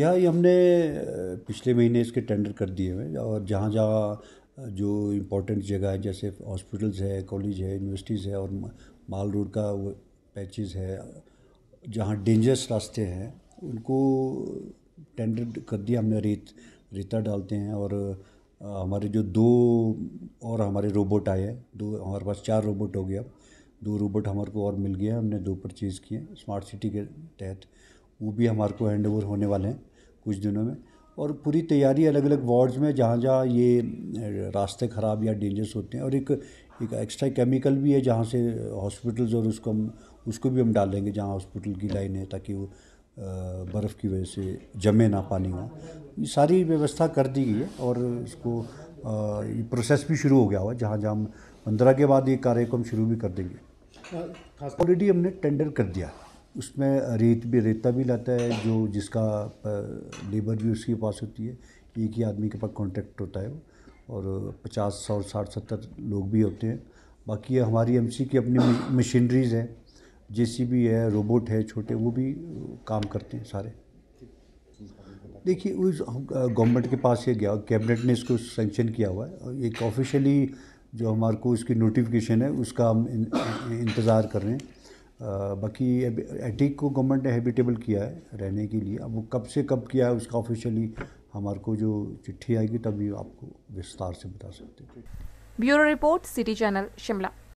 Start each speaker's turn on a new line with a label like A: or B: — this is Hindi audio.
A: जी हाँ ये हमने पिछले महीने इसके टेंडर कर दिए हुए हैं और जहाँ जहाँ जो इम्पोर्टेंट जगह है जैसे हॉस्पिटल्स है कॉलेज है यूनिवर्सिटीज़ है और माल रोड का वो पैचेज़ है जहाँ डेंजरस रास्ते हैं उनको टेंडर कर दिया हमने रेत रेता डालते हैं और हमारे जो दो और हमारे रोबोट आए हैं दो हमारे पास चार रोबोट हो गया अब दो रोबोट हमारे को और मिल गया हमने दो परचेज़ किए स्मार्ट सिटी के तहत वो भी हमारे को हैंड ओवर होने वाले हैं कुछ दिनों में और पूरी तैयारी अलग अलग वार्ड्स में जहाँ जहाँ ये रास्ते ख़राब या डेंजर्स होते हैं और एक एक एक्स्ट्रा केमिकल भी है जहाँ से हॉस्पिटल्स और उसको हम उसको भी हम डालेंगे जहाँ हॉस्पिटल की लाइन है ताकि वो बर्फ़ की वजह से जमे ना पानी हो ये सारी व्यवस्था कर दी गई है और इसको ये प्रोसेस भी शुरू हो गया हुआ जहाँ जहाँ हम पंद्रह के बाद ये कार्यक्रम शुरू भी कर
B: देंगे
A: ऑलरेडी हाँ, हमने टेंडर कर दिया है उसमें रेत भी रेता भी लाता है जो जिसका लेबर भी उसके पास होती है एक ही आदमी के पास कॉन्ट्रैक्ट होता है और पचास सौ साठ सत्तर लोग भी होते हैं बाकी हमारी एम की अपनी मशीनरीज़ हैं भी है रोबोट है छोटे वो भी काम करते हैं सारे देखिए उस गवर्नमेंट के पास ये गया कैबिनेट ने इसको सेंक्शन किया हुआ है एक ऑफिशियली जो हमारे को उसकी नोटिफिकेशन है उसका हम इंतज़ार कर रहे हैं बाकी एटिक को गवर्नमेंट ने हैबिटेबल किया है रहने के लिए अब वो कब से कब किया है उसका ऑफिशियली हमारे को जो चिट्ठी आएगी तभी आपको विस्तार से बता सकते bureau report city channel Shimla